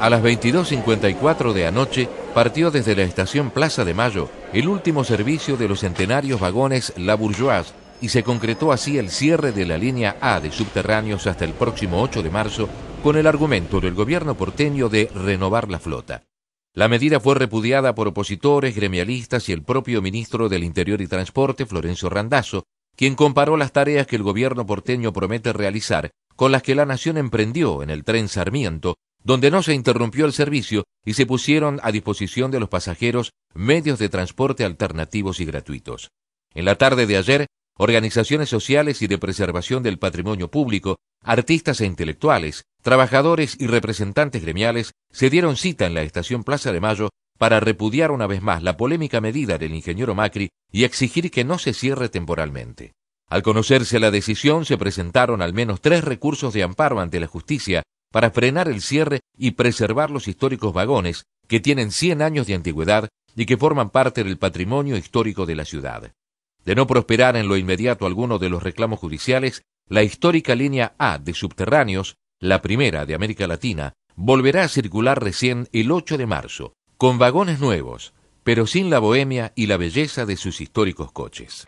A las 22.54 de anoche partió desde la estación Plaza de Mayo el último servicio de los centenarios vagones La Bourgeoise y se concretó así el cierre de la línea A de subterráneos hasta el próximo 8 de marzo con el argumento del gobierno porteño de renovar la flota. La medida fue repudiada por opositores, gremialistas y el propio ministro del Interior y Transporte, Florencio Randazzo, quien comparó las tareas que el gobierno porteño promete realizar con las que la nación emprendió en el tren Sarmiento donde no se interrumpió el servicio y se pusieron a disposición de los pasajeros medios de transporte alternativos y gratuitos. En la tarde de ayer, organizaciones sociales y de preservación del patrimonio público, artistas e intelectuales, trabajadores y representantes gremiales se dieron cita en la estación Plaza de Mayo para repudiar una vez más la polémica medida del ingeniero Macri y exigir que no se cierre temporalmente. Al conocerse la decisión, se presentaron al menos tres recursos de amparo ante la justicia para frenar el cierre y preservar los históricos vagones que tienen 100 años de antigüedad y que forman parte del patrimonio histórico de la ciudad. De no prosperar en lo inmediato alguno de los reclamos judiciales, la histórica línea A de subterráneos, la primera de América Latina, volverá a circular recién el 8 de marzo, con vagones nuevos, pero sin la bohemia y la belleza de sus históricos coches.